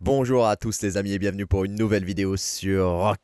Bonjour à tous les amis et bienvenue pour une nouvelle vidéo sur Rock.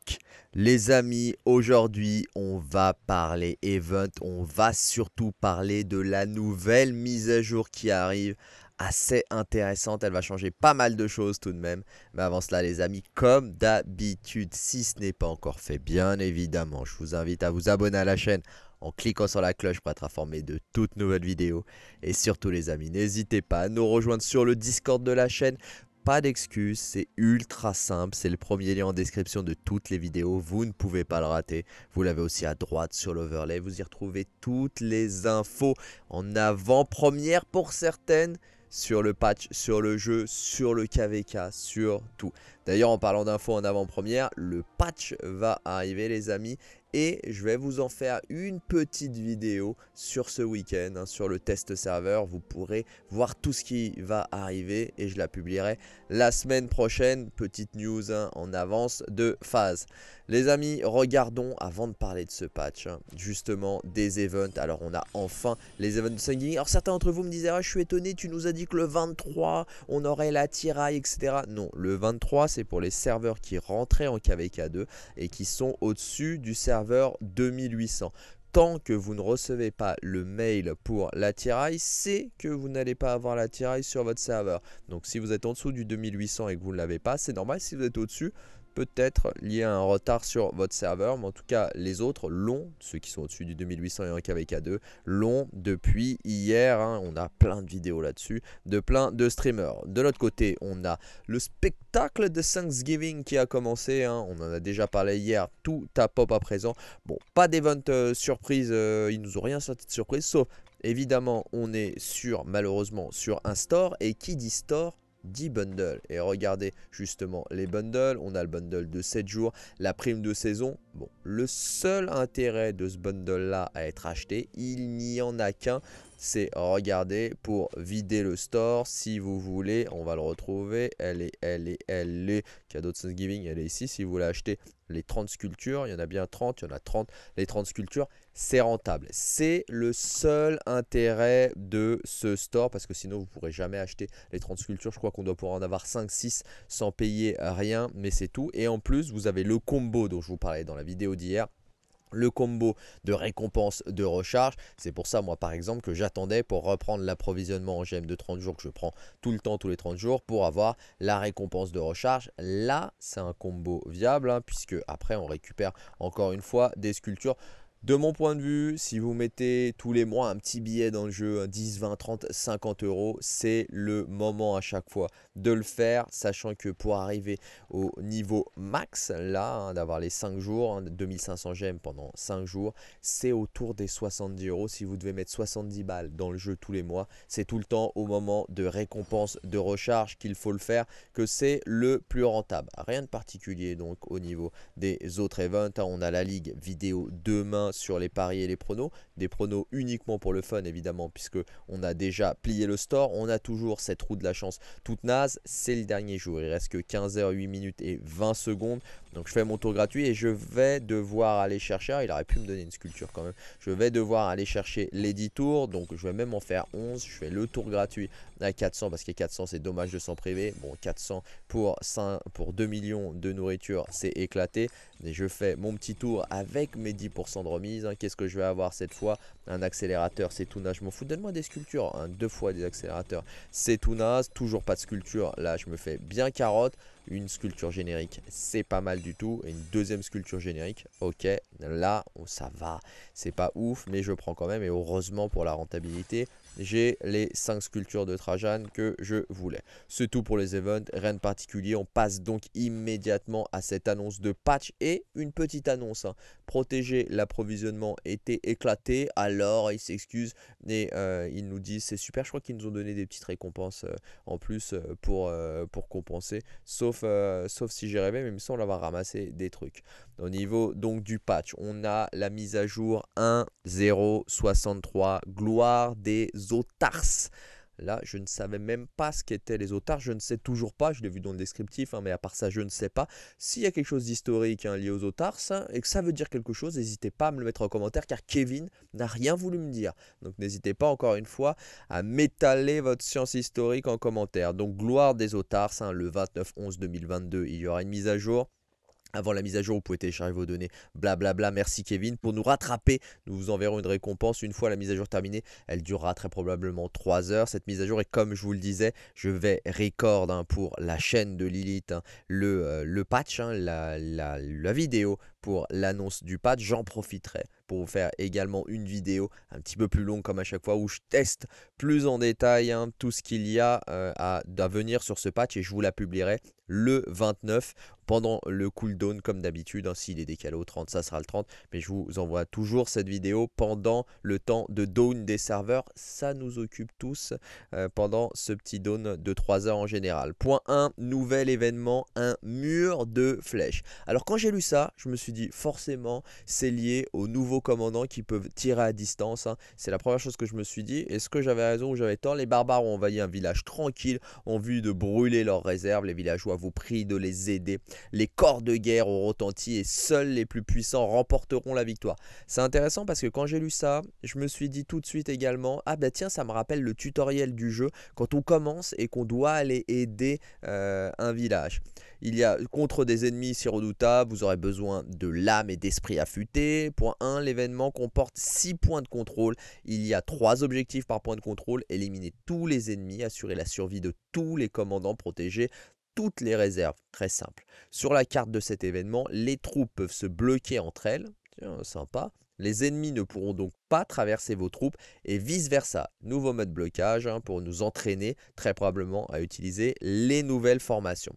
Les amis, aujourd'hui on va parler event, on va surtout parler de la nouvelle mise à jour qui arrive assez intéressante. Elle va changer pas mal de choses tout de même. Mais avant cela, les amis, comme d'habitude, si ce n'est pas encore fait, bien évidemment, je vous invite à vous abonner à la chaîne en cliquant sur la cloche pour être informé de toutes nouvelles vidéos. Et surtout, les amis, n'hésitez pas à nous rejoindre sur le Discord de la chaîne pas d'excuses, c'est ultra simple, c'est le premier lien en description de toutes les vidéos, vous ne pouvez pas le rater. Vous l'avez aussi à droite sur l'overlay, vous y retrouvez toutes les infos en avant-première pour certaines sur le patch, sur le jeu, sur le KVK, sur tout. D'ailleurs, en parlant d'infos en avant-première, le patch va arriver, les amis. Et je vais vous en faire une petite vidéo sur ce week-end, hein, sur le test serveur. Vous pourrez voir tout ce qui va arriver et je la publierai la semaine prochaine. Petite news hein, en avance de phase. Les amis, regardons avant de parler de ce patch, hein, justement des events. Alors, on a enfin les events de Singing. Alors, certains d'entre vous me disaient, ah, je suis étonné, tu nous as dit que le 23, on aurait la tiraille, etc. Non, le 23, c'est pour les serveurs qui rentraient en KVK2 et qui sont au-dessus du serveur 2800 tant que vous ne recevez pas le mail pour la tiraille, c'est que vous n'allez pas avoir la tiraille sur votre serveur. Donc si vous êtes en dessous du 2800 et que vous ne l'avez pas, c'est normal. Si vous êtes au-dessus, peut-être lié à un retard sur votre serveur, mais en tout cas les autres l'ont, ceux qui sont au-dessus du 2800 et un KVK2, l'ont depuis hier, hein. on a plein de vidéos là-dessus, de plein de streamers. De l'autre côté, on a le spectacle de Thanksgiving qui a commencé, hein. on en a déjà parlé hier, tout à pop à présent. Bon, pas d'event euh, surprise, euh, ils nous ont rien sorti de surprise, sauf évidemment on est sur, malheureusement, sur un store, et qui dit store 10 bundles. Et regardez justement les bundles, on a le bundle de 7 jours, la prime de saison. Bon, le seul intérêt de ce bundle là à être acheté, il n'y en a qu'un, c'est regarder pour vider le store si vous voulez. On va le retrouver. Elle est, elle est, elle est. Cadeau de Thanksgiving, elle est ici. Si vous voulez acheter les 30 sculptures, il y en a bien 30, il y en a 30. Les 30 sculptures, c'est rentable. C'est le seul intérêt de ce store parce que sinon vous ne pourrez jamais acheter les 30 sculptures. Je crois qu'on doit pouvoir en avoir 5, 6 sans payer rien, mais c'est tout. Et en plus, vous avez le combo dont je vous parlais dans la vidéo d'hier le combo de récompense de recharge. C'est pour ça, moi, par exemple, que j'attendais pour reprendre l'approvisionnement en GM de 30 jours que je prends tout le temps, tous les 30 jours, pour avoir la récompense de recharge. Là, c'est un combo viable, hein, puisque après, on récupère encore une fois des sculptures. De mon point de vue, si vous mettez tous les mois un petit billet dans le jeu, 10, 20, 30, 50 euros, c'est le moment à chaque fois de le faire, sachant que pour arriver au niveau max, là, hein, d'avoir les 5 jours, 2500 hein, gemmes pendant 5 jours, c'est autour des 70 euros. Si vous devez mettre 70 balles dans le jeu tous les mois, c'est tout le temps au moment de récompense, de recharge qu'il faut le faire, que c'est le plus rentable. Rien de particulier donc au niveau des autres events. on a la ligue vidéo demain sur les paris et les pronos. Des pronos uniquement pour le fun, évidemment, puisque on a déjà plié le store. On a toujours cette roue de la chance toute naze. C'est le dernier jour. Il reste que 15h, 8 minutes et 20 secondes. Donc je fais mon tour gratuit et je vais devoir aller chercher. Ah, il aurait pu me donner une sculpture quand même. Je vais devoir aller chercher les 10 tours. Donc je vais même en faire 11. Je fais le tour gratuit à 400 parce que 400 c'est dommage de s'en priver. Bon, 400 pour, 5, pour 2 millions de nourriture, c'est éclaté. Mais je fais mon petit tour avec mes 10% de remise. Hein. Qu'est-ce que je vais avoir cette fois Un accélérateur, c'est tout naze. Je m'en fous. Donne-moi des sculptures. Hein. Deux fois des accélérateurs, c'est tout naze. Toujours pas de sculpture. Là, je me fais bien carotte. Une sculpture générique, c'est pas mal du tout. Et une deuxième sculpture générique, ok, là, oh, ça va. C'est pas ouf, mais je prends quand même. Et heureusement pour la rentabilité, j'ai les cinq sculptures de Trajan que je voulais. C'est tout pour les events, rien de particulier. On passe donc immédiatement à cette annonce de patch et une petite annonce. Hein. Protéger l'approvisionnement était éclaté, alors ils s'excusent et euh, ils nous disent c'est super. Je crois qu'ils nous ont donné des petites récompenses euh, en plus euh, pour, pour compenser, sauf euh, sauf, si j'ai rêvé, mais il me semble avoir ramassé des trucs. Au niveau donc du patch, on a la mise à jour 1.0.63, gloire des Otars. Là, je ne savais même pas ce qu'étaient les otars. je ne sais toujours pas, je l'ai vu dans le descriptif, hein, mais à part ça, je ne sais pas. S'il y a quelque chose d'historique hein, lié aux otars hein, et que ça veut dire quelque chose, n'hésitez pas à me le mettre en commentaire, car Kevin n'a rien voulu me dire. Donc n'hésitez pas, encore une fois, à m'étaler votre science historique en commentaire. Donc gloire des otars. le 29-11-2022, il y aura une mise à jour avant la mise à jour, vous pouvez télécharger vos données, blablabla. Bla bla. Merci Kevin. Pour nous rattraper, nous vous enverrons une récompense une fois la mise à jour terminée. Elle durera très probablement 3 heures. Cette mise à jour, et comme je vous le disais, je vais record hein, pour la chaîne de Lilith hein, le, euh, le, patch, hein, la, la, la, vidéo l'annonce du patch. J'en profiterai pour vous faire également une vidéo un petit peu plus longue comme à chaque fois où je teste plus en détail hein, tout ce qu'il y a euh, à, d'avenir venir sur ce patch et je vous la publierai le 29 pendant le cooldown comme d'habitude. Hein. S'il est décalé au 30, ça sera le 30. Mais je vous envoie toujours cette vidéo pendant le temps de down des serveurs. Ça nous occupe tous euh, pendant ce petit down de 3 heures en général. Point 1, nouvel événement, un mur de flèches. Alors quand j'ai lu ça, je me suis dit dit forcément c'est lié aux nouveaux commandants qui peuvent tirer à distance. Hein. C'est la première chose que je me suis dit. Est-ce que j'avais raison ou j'avais tort Les barbares ont envahi un village tranquille ont vu de brûler leurs réserves. Les villageois vous prient de les aider. Les corps de guerre ont retenti et seuls les plus puissants remporteront la victoire. C'est intéressant parce que quand j'ai lu ça, je me suis dit tout de suite également, ah bah tiens, ça me rappelle le tutoriel du jeu quand on commence et qu'on doit aller aider euh, un village. Il y a contre des ennemis si redoutables, vous aurez besoin de l'âme et d'esprit affûté. Point 1, l'événement comporte 6 points de contrôle. Il y a 3 objectifs par point de contrôle. Éliminer tous les ennemis, assurer la survie de tous les commandants protéger toutes les réserves. Très simple. Sur la carte de cet événement, les troupes peuvent se bloquer entre elles. Tiens, sympa. Les ennemis ne pourront donc pas traverser vos troupes et vice-versa. Nouveau mode blocage hein, pour nous entraîner très probablement à utiliser les nouvelles formations.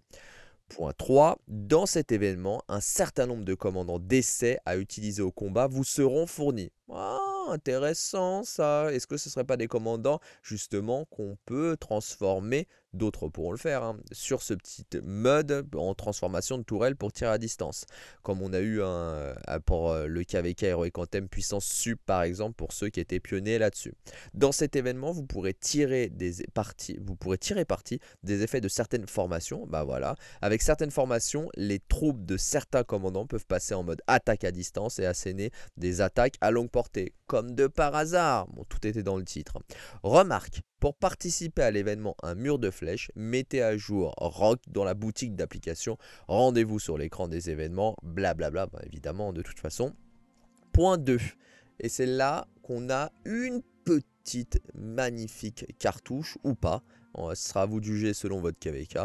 Point 3. Dans cet événement, un certain nombre de commandants d'essai à utiliser au combat vous seront fournis. Ah, intéressant ça. Est-ce que ce ne seraient pas des commandants justement qu'on peut transformer d'autres pourront le faire, hein, sur ce petit mode en transformation de tourelle pour tirer à distance. Comme on a eu un, euh, pour euh, le KVK Heroic Anthem puissance sup par exemple, pour ceux qui étaient pionniers là-dessus. Dans cet événement, vous pourrez tirer des parties, vous pourrez tirer parti des effets de certaines formations. Bah voilà, avec certaines formations, les troupes de certains commandants peuvent passer en mode attaque à distance et asséner des attaques à longue portée, comme de par hasard. Bon, tout était dans le titre. Remarque, pour participer à l'événement Un mur de flèches, mettez à jour Rock dans la boutique d'application. Rendez-vous sur l'écran des événements, blablabla, bah, évidemment, de toute façon. Point 2. Et c'est là qu'on a une petite magnifique cartouche ou pas. Euh, ce sera à vous de juger selon votre KVK.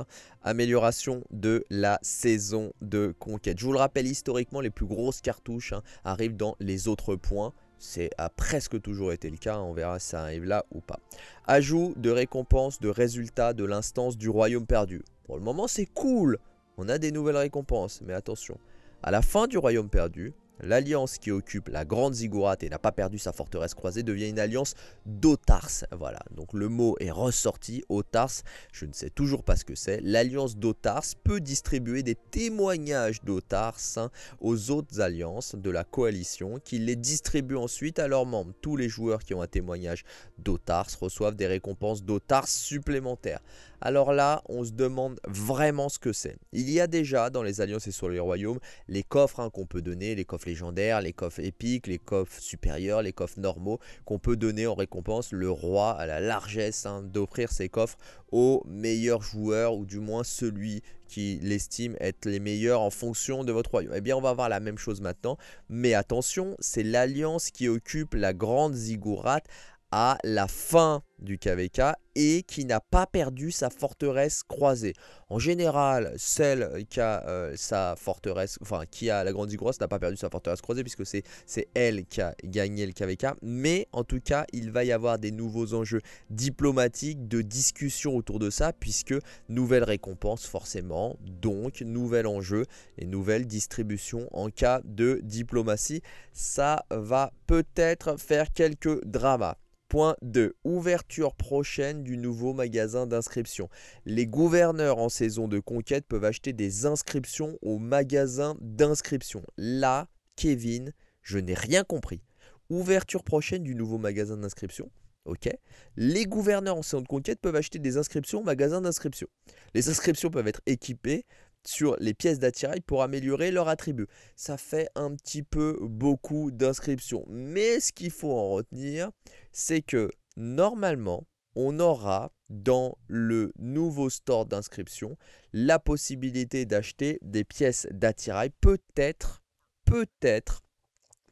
Amélioration de la saison de conquête. Je vous le rappelle, historiquement, les plus grosses cartouches hein, arrivent dans les autres points. C'est a presque toujours été le cas, on verra si ça arrive là ou pas. Ajout de récompenses de résultats de l'instance du royaume perdu. Pour le moment, c'est cool. On a des nouvelles récompenses, mais attention. À la fin du royaume perdu, L'alliance qui occupe la Grande Ziggurat et n'a pas perdu sa forteresse croisée devient une alliance d'Otars. Voilà, donc le mot est ressorti, Otars, je ne sais toujours pas ce que c'est. L'alliance d'Otars peut distribuer des témoignages d'Otars hein, aux autres alliances de la coalition qui les distribuent ensuite à leurs membres. Tous les joueurs qui ont un témoignage d'Otars reçoivent des récompenses d'Otars supplémentaires alors là, on se demande vraiment ce que c'est. Il y a déjà dans les alliances et sur les royaumes les coffres hein, qu'on peut donner, les coffres légendaires, les coffres épiques, les coffres supérieurs, les coffres normaux qu'on peut donner en récompense. Le roi à la largesse hein, d'offrir ses coffres aux meilleurs joueurs ou du moins celui qui l'estime être les meilleurs en fonction de votre royaume. Eh bien, on va voir la même chose maintenant, mais attention, c'est l'alliance qui occupe la grande zigourate à la fin du KVK et qui n'a pas perdu sa forteresse croisée. En général, celle qui a euh, sa forteresse, enfin qui a la grande grosse n'a pas perdu sa forteresse croisée puisque c'est, c'est elle qui a gagné le KVK. Mais en tout cas, il va y avoir des nouveaux enjeux diplomatiques, de discussions autour de ça puisque nouvelle récompense forcément, donc nouvel enjeu et nouvelle distribution en cas de diplomatie. Ça va peut-être faire quelques dramas. Point 2. Ouverture prochaine du nouveau magasin d'inscription. Les gouverneurs en saison de conquête peuvent acheter des inscriptions au magasin d'inscription. Là, Kevin, je n'ai rien compris. Ouverture prochaine du nouveau magasin d'inscription. Ok. Les gouverneurs en saison de conquête peuvent acheter des inscriptions au magasin d'inscription. Les inscriptions peuvent être équipées sur les pièces d'attirail pour améliorer leur attribut. Ça fait un petit peu beaucoup d'inscriptions. Mais ce qu'il faut en retenir, c'est que normalement, on aura dans le nouveau store d'inscription la possibilité d'acheter des pièces d'attirail, peut-être, peut-être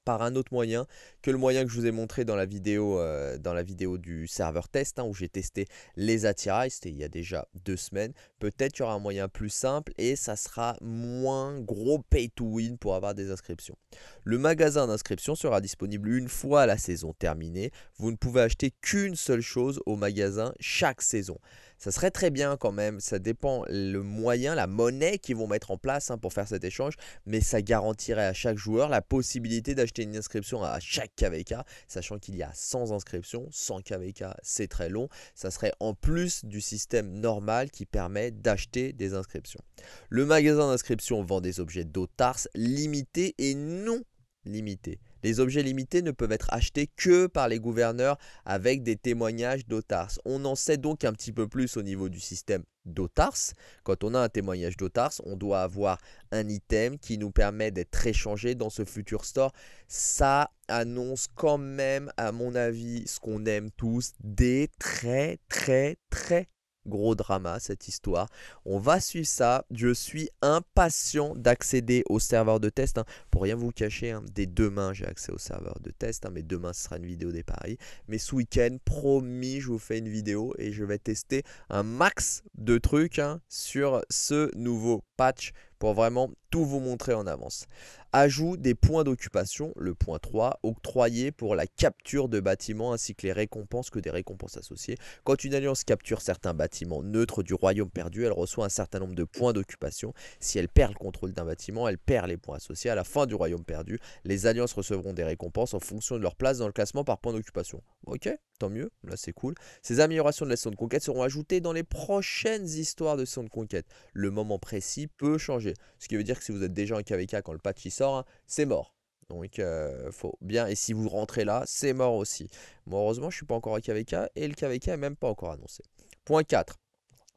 par un autre moyen que le moyen que je vous ai montré dans la vidéo, euh, dans la vidéo du serveur test hein, où j'ai testé les attirails, c'était il y a déjà deux semaines. Peut-être qu'il y aura un moyen plus simple et ça sera moins gros pay to win pour avoir des inscriptions. Le magasin d'inscription sera disponible une fois la saison terminée. Vous ne pouvez acheter qu'une seule chose au magasin chaque saison ça serait très bien quand même. Ça dépend le moyen, la monnaie qu'ils vont mettre en place hein, pour faire cet échange, mais ça garantirait à chaque joueur la possibilité d'acheter une inscription à chaque KVK, sachant qu'il y a 100 inscriptions, 100 KVK, c'est très long. Ça serait en plus du système normal qui permet d'acheter des inscriptions. Le magasin d'inscription vend des objets d'Otars limités et non limités. Les objets limités ne peuvent être achetés que par les gouverneurs avec des témoignages d'Otars. On en sait donc un petit peu plus au niveau du système d'Otars. Quand on a un témoignage d'Otars, on doit avoir un item qui nous permet d'être échangé dans ce futur store. Ça annonce quand même, à mon avis, ce qu'on aime tous, des très très très Gros drama cette histoire. On va suivre ça. Je suis impatient d'accéder au serveur de test. Hein. Pour rien vous cacher, hein, dès demain j'ai accès au serveur de test. Hein, mais demain ce sera une vidéo des paris. Mais ce week-end, promis, je vous fais une vidéo et je vais tester un max de trucs sur ce nouveau patch pour vraiment tout vous montrer en avance. Ajout des points d'occupation, le point 3, octroyé pour la capture de bâtiments ainsi que les récompenses que des récompenses associées. Quand une alliance capture certains bâtiments neutres du royaume perdu, elle reçoit un certain nombre de points d'occupation. Si elle perd le contrôle d'un bâtiment, elle perd les points associés. À la fin du royaume perdu, les alliances recevront des récompenses en fonction de leur place dans le classement par points d'occupation. Ok, tant mieux, là c'est cool. Ces améliorations de la saison de conquête seront ajoutées dans les prochaines histoires de saison de conquête. Le moment précis peut changer, ce qui veut dire si vous êtes déjà en KVK quand le patch y sort, hein, c'est mort. Donc, euh, faut bien. Et si vous rentrez là, c'est mort aussi. heureusement, je suis pas encore en KVK et le KVK n'est même pas encore annoncé. Point 4.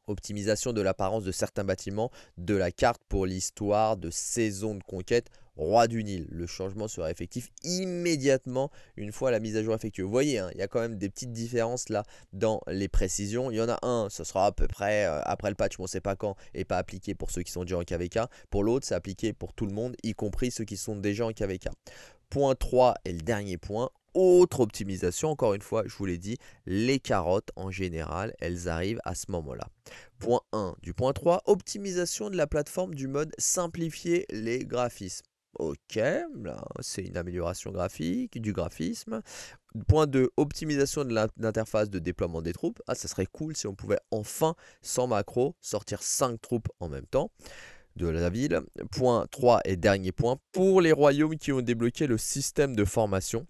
Optimisation de l'apparence de certains bâtiments de la carte pour l'histoire de saison de conquête roi du Nil. Le changement sera effectif immédiatement une fois la mise à jour effectuée. Vous voyez, hein, il y a quand même des petites différences là dans les précisions. Il y en a un, ce sera à peu près euh, après le patch, mais on ne sait pas quand, et pas appliqué pour ceux qui sont déjà en KVK. Pour l'autre, c'est appliqué pour tout le monde, y compris ceux qui sont déjà en KVK. Point 3 est le dernier point, autre optimisation, encore une fois, je vous l'ai dit, les carottes en général, elles arrivent à ce moment-là. Point 1 du point 3, optimisation de la plateforme du mode simplifier les graphismes. Ok, c'est une amélioration graphique, du graphisme. Point 2, optimisation de l'interface de déploiement des troupes. Ah, ça serait cool si on pouvait enfin, sans macro, sortir 5 troupes en même temps de la ville. Point 3 et dernier point, pour les royaumes qui ont débloqué le système de formation.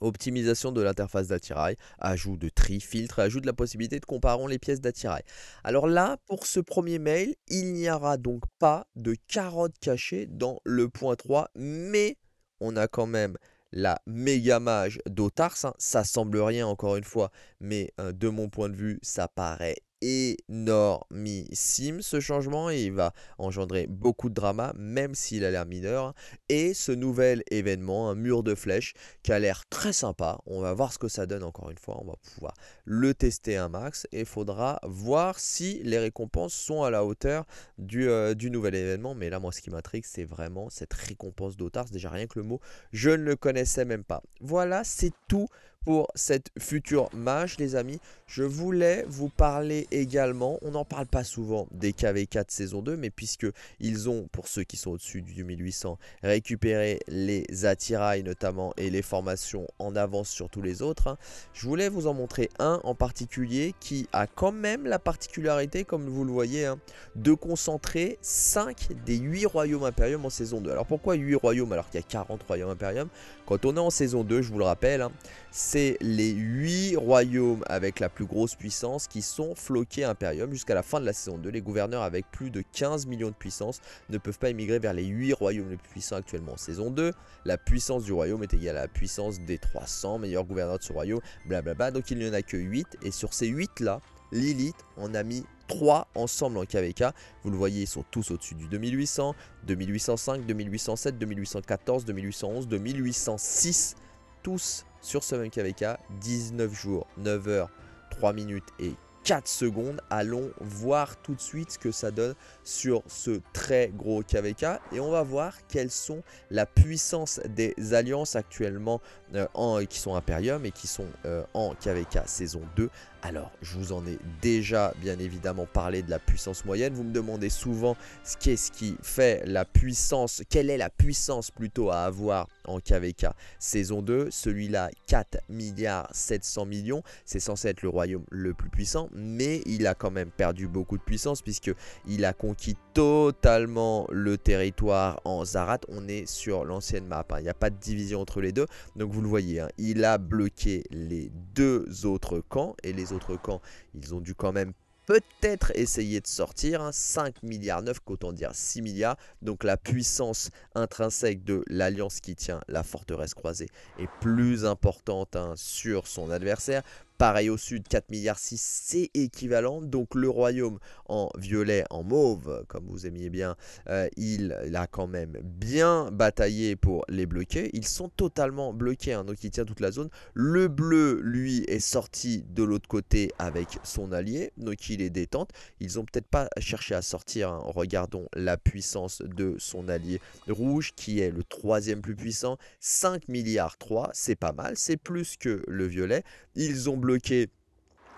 Optimisation de l'interface d'attirail, ajout de tri, filtre ajout de la possibilité de comparer les pièces d'attirail. Alors là, pour ce premier mail, il n'y aura donc pas de carotte cachée dans le point 3, mais on a quand même la méga mage d'Otars. Hein. Ça semble rien encore une fois, mais euh, de mon point de vue, ça paraît énormissime ce changement et il va engendrer beaucoup de drama même s'il a l'air mineur hein. et ce nouvel événement un mur de flèches qui a l'air très sympa on va voir ce que ça donne encore une fois on va pouvoir le tester un max et faudra voir si les récompenses sont à la hauteur du, euh, du nouvel événement mais là moi ce qui m'intrigue c'est vraiment cette récompense d'Otars déjà rien que le mot je ne le connaissais même pas voilà c'est tout pour cette future match, les amis. Je voulais vous parler également, on n'en parle pas souvent des KV4 saison 2, mais puisque ils ont, pour ceux qui sont au-dessus du 1800, récupéré les attirails notamment et les formations en avance sur tous les autres, hein, je voulais vous en montrer un en particulier qui a quand même la particularité, comme vous le voyez, hein, de concentrer 5 des 8 royaumes impérium en saison 2. Alors pourquoi 8 royaumes alors qu'il y a 40 royaumes impérium Quand on est en saison 2, je vous le rappelle, c'est hein, les 8 royaumes avec la plus grosse puissance qui sont floqués Imperium jusqu'à la fin de la saison 2. Les gouverneurs avec plus de 15 millions de puissance ne peuvent pas émigrer vers les 8 royaumes les plus puissants actuellement en saison 2. La puissance du royaume est égale à la puissance des 300 meilleurs gouverneurs de ce royaume, blablabla. Donc il n'y en a que 8 et sur ces 8 là, Lilith en a mis 3 ensemble en KVK. Vous le voyez, ils sont tous au-dessus du 2800, 2805, 2807, 2814, 2811, 2806. Tous sur ce même KVK, 19 jours, 9 heures, 3 minutes et 4 secondes. Allons voir tout de suite ce que ça donne sur ce très gros KVK et on va voir quelles sont la puissance des alliances actuellement euh, qui sont Imperium et qui sont euh, en KVK saison 2 alors, je vous en ai déjà bien évidemment parlé de la puissance moyenne. Vous me demandez souvent ce qu'est-ce qui fait la puissance, quelle est la puissance plutôt à avoir en KVK saison 2. Celui-là, 4 milliards 700 millions. C'est censé être le royaume le plus puissant, mais il a quand même perdu beaucoup de puissance puisque il a conquis totalement le territoire en Zarat. On est sur l'ancienne map. Hein. Il n'y a pas de division entre les deux. Donc vous le voyez, hein, il a bloqué les deux autres camps et les autres Camp, ils ont dû quand même peut-être essayer de sortir 5 hein. milliards 9 qu'autant dire 6 milliards donc la puissance intrinsèque de l'alliance qui tient la forteresse croisée est plus importante hein, sur son adversaire Pareil au sud, 4 milliards 6, c'est équivalent. Donc le royaume en violet, en mauve, comme vous aimiez bien, euh, il, a quand même bien bataillé pour les bloquer. Ils sont totalement bloqués, hein, donc il tient toute la zone. Le bleu, lui, est sorti de l'autre côté avec son allié, donc il est détente. Ils ont peut-être pas cherché à sortir. Hein. Regardons la puissance de son allié rouge, qui est le troisième plus puissant, 5 milliards 3, c'est pas mal, c'est plus que le violet. Ils ont bloqué bloquer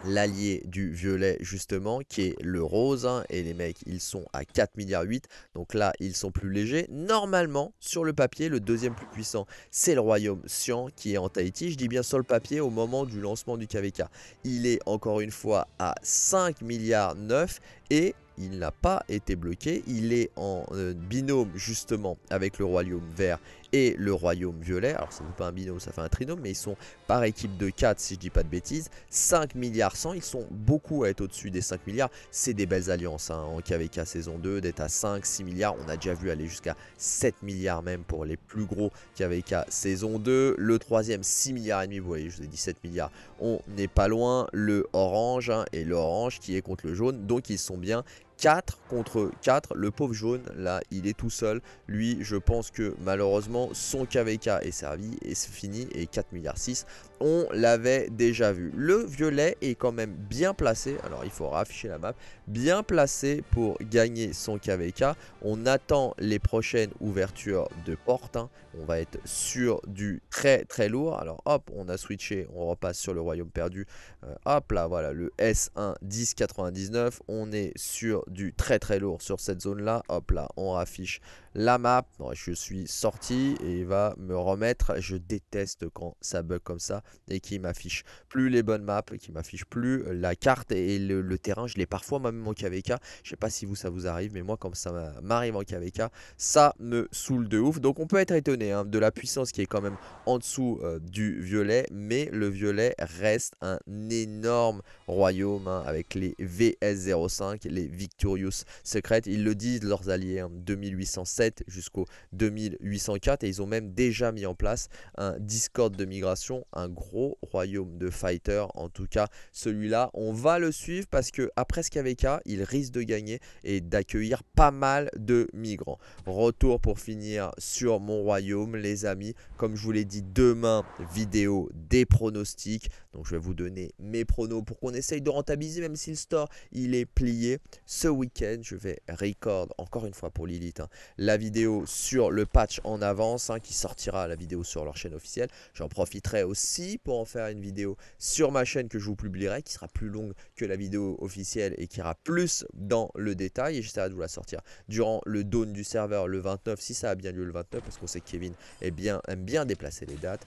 l'allié du violet justement qui est le rose hein, et les mecs ils sont à 4 milliards 8 donc là ils sont plus légers normalement sur le papier le deuxième plus puissant c'est le royaume Sian qui est en Tahiti je dis bien sur le papier au moment du lancement du KVK il est encore une fois à 5 milliards 9 et il n'a pas été bloqué. Il est en euh, binôme justement avec le royaume vert et le royaume violet. Alors ça ne pas un binôme, ça fait un trinôme, mais ils sont par équipe de 4 si je dis pas de bêtises. 5 milliards 100, ils sont beaucoup à être au-dessus des 5 milliards. C'est des belles alliances hein, en KVK saison 2, d'être à 5, 6 milliards. On a déjà vu aller jusqu'à 7 milliards même pour les plus gros KVK saison 2. Le troisième 6 milliards et demi, vous voyez, je vous ai dit 7 milliards. On n'est pas loin. Le orange hein, et l'orange qui est contre le jaune. Donc ils sont bien 4 contre 4. Le pauvre jaune, là, il est tout seul. Lui, je pense que malheureusement, son KVK est servi et c'est fini. Et 4 milliards 6, on l'avait déjà vu. Le violet est quand même bien placé. Alors, il faut afficher la map. Bien placé pour gagner son KVK. On attend les prochaines ouvertures de portes. Hein. On va être sur du très, très lourd. Alors, hop, on a switché. On repasse sur le royaume perdu. Euh, hop, là, voilà, le S1 1099. On est sur du très très lourd sur cette zone là. Hop là, on raffiche la map. je suis sorti et il va me remettre. Je déteste quand ça bug comme ça et qu'il m'affiche plus les bonnes maps, qui m'affiche plus la carte et le, terrain. Je l'ai parfois moi-même en KVK. Je sais pas si vous ça vous arrive, mais moi comme ça m'arrive en KVK, ça me saoule de ouf. Donc on peut être étonné hein, de la puissance qui est quand même en dessous euh, du violet, mais le violet reste un énorme royaume hein, avec les VS05, les Victorious Secrets Ils le disent leurs alliés, hein, En 2800 jusqu'au 2804 et ils ont même déjà mis en place un Discord de migration, un gros royaume de fighters. En tout cas, celui-là, on va le suivre parce que après ce qu'avec il risque de gagner et d'accueillir pas mal de migrants. Retour pour finir sur mon royaume, les amis. Comme je vous l'ai dit, demain, vidéo des pronostics. Donc je vais vous donner mes pronos pour qu'on essaye de rentabiliser, même si le store il est plié. Ce week-end, je vais record encore une fois pour Lilith hein, la vidéo sur le patch en avance, hein, qui sortira la vidéo sur leur chaîne officielle. J'en profiterai aussi pour en faire une vidéo sur ma chaîne que je vous publierai, qui sera plus longue que la vidéo officielle et qui ira plus dans le détail. Et j'essaierai de vous la sortir durant le down du serveur le 29, si ça a bien lieu le 29, parce qu'on sait que Kevin bien, aime bien déplacer les dates.